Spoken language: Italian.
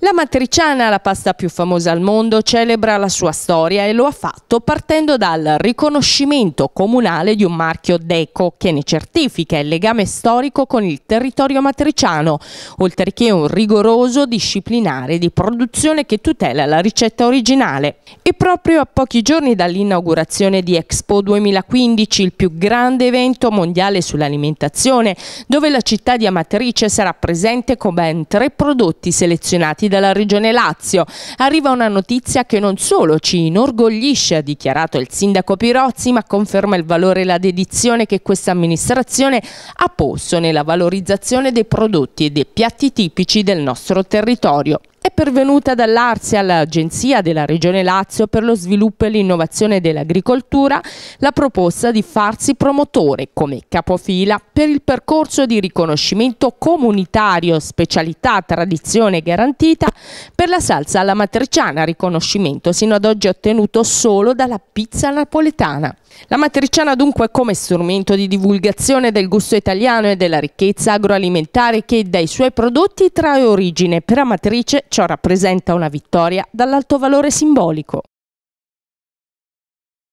La matriciana, la pasta più famosa al mondo, celebra la sua storia e lo ha fatto partendo dal riconoscimento comunale di un marchio DECO che ne certifica il legame storico con il territorio matriciano, oltre che un rigoroso disciplinare di produzione che tutela la ricetta originale. E proprio a pochi giorni dall'inaugurazione di Expo 2015, il più grande evento mondiale sull'alimentazione, dove la città di Amatrice sarà presente con ben tre prodotti selezionati arrivati dalla regione Lazio. Arriva una notizia che non solo ci inorgoglisce, ha dichiarato il sindaco Pirozzi, ma conferma il valore e la dedizione che questa amministrazione ha posto nella valorizzazione dei prodotti e dei piatti tipici del nostro territorio è pervenuta dall'Arsia all'Agenzia della Regione Lazio per lo sviluppo e l'innovazione dell'agricoltura la proposta di farsi promotore come capofila per il percorso di riconoscimento comunitario specialità tradizione garantita per la salsa alla matriciana, riconoscimento sino ad oggi ottenuto solo dalla pizza napoletana. La matriciana dunque come strumento di divulgazione del gusto italiano e della ricchezza agroalimentare che dai suoi prodotti trae origine per Amatrice ciò rappresenta una vittoria dall'alto valore simbolico.